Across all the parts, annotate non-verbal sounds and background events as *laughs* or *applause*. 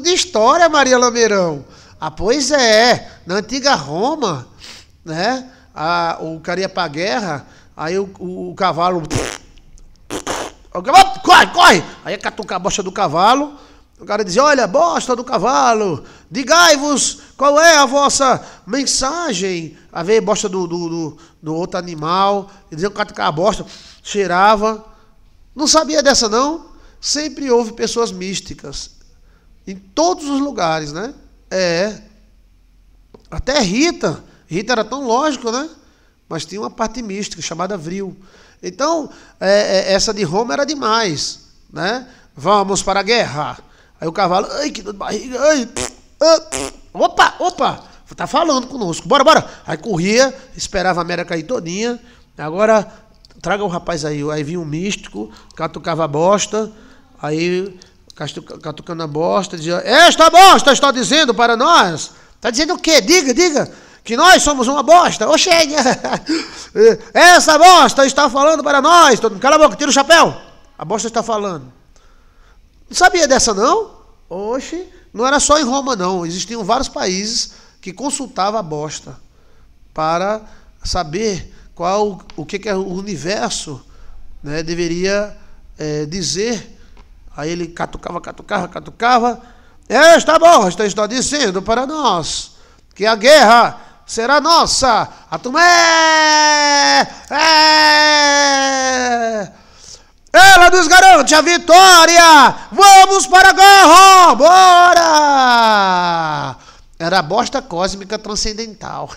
de história, Maria Lameirão. Ah, pois é, na antiga Roma, né? o cara ia pra guerra, aí o, o, o cavalo. Corre, corre! Aí catuca a bosta do cavalo. O cara dizia: Olha, bosta do cavalo, digai-vos qual é a vossa mensagem. A ver, bosta do, do, do, do outro animal. E dizia: a bosta, cheirava. Não sabia dessa, não? Sempre houve pessoas místicas em todos os lugares, né? É. Até Rita. Rita era tão lógico, né? Mas tinha uma parte mística chamada Vril. Então, é, é, essa de Roma era demais, né? Vamos para a guerra. Aí o cavalo, ai, que dor de barriga, ai, pff, ah, pff, opa, opa, tá falando conosco, bora, bora. Aí corria, esperava a mera cair todinha. Agora, traga o rapaz aí. Aí vinha um místico, catucava a bosta, aí catucando a bosta, dizia: Esta bosta está dizendo para nós. Está dizendo o quê? Diga, diga. Que nós somos uma bosta. Oxê! *laughs* Essa bosta está falando para nós. Cala a boca, tira o chapéu. A bosta está falando. Não sabia dessa, não? Oxe, não era só em Roma, não. Existiam vários países que consultavam a bosta para saber qual o que, que o universo né, deveria é, dizer Aí ele catucava, catucava, catucava. está bom, está dizendo para nós que a guerra será nossa. A Tumé! É! Ela nos garante a vitória! Vamos para a guerra! Bora! Era a bosta cósmica transcendental.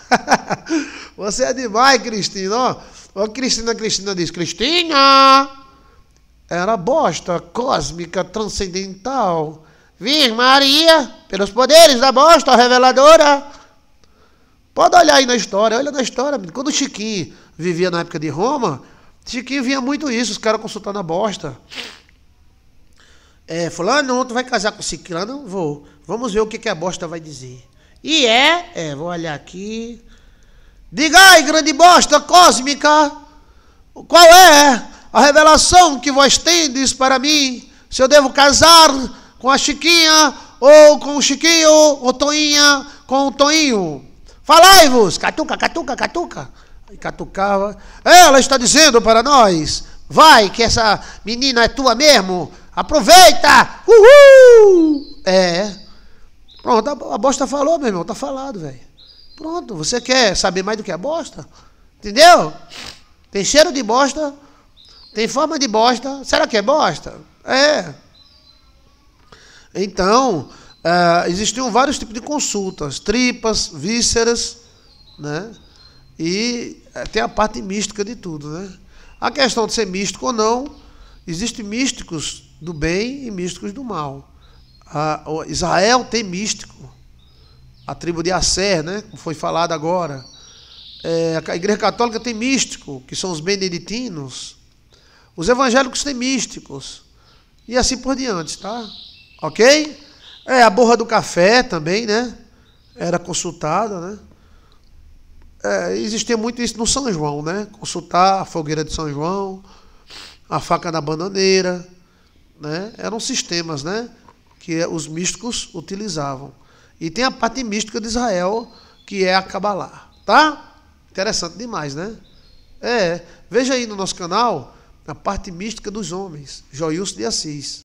*laughs* Você é demais, Cristina. Ó, Cristina, Cristina diz: Cristina! Era bosta cósmica transcendental. vir Maria, pelos poderes da bosta reveladora. Pode olhar aí na história, olha na história. Quando o Chiquinho vivia na época de Roma, Chiquinho vinha muito isso, os caras consultando a bosta. É, fulano, tu vai casar com Ciclano? Vou. Vamos ver o que, que a bosta vai dizer. E é, é, vou olhar aqui. Diga aí, grande bosta cósmica, qual é? a revelação que vós tendes para mim, se eu devo casar com a Chiquinha, ou com o Chiquinho, ou Toinha, com o Toinho. Falai-vos, catuca, catuca, catuca. E catucava. Ela está dizendo para nós: vai, que essa menina é tua mesmo, aproveita, uhul! É. Pronto, a bosta falou, meu irmão, tá falado, velho. Pronto, você quer saber mais do que a bosta? Entendeu? Tem cheiro de bosta, tem forma de bosta. Será que é bosta? É. Então, é, existiam vários tipos de consultas: tripas, vísceras, né? E é, tem a parte mística de tudo, né? A questão de ser místico ou não, existem místicos do bem e místicos do mal. A, Israel tem místico. A tribo de Asser, né? Como foi falado agora. É, a Igreja Católica tem místico, que são os beneditinos. Os evangélicos têm místicos. E assim por diante, tá? Ok? É, a borra do café também, né? Era consultada, né? É, existia muito isso no São João, né? Consultar a fogueira de São João, a faca da bananeira, né? Eram sistemas, né? Que os místicos utilizavam. E tem a parte mística de Israel, que é a Kabbalah, tá? Interessante demais, né? É, veja aí no nosso canal na parte mística dos homens, Joilson de Assis.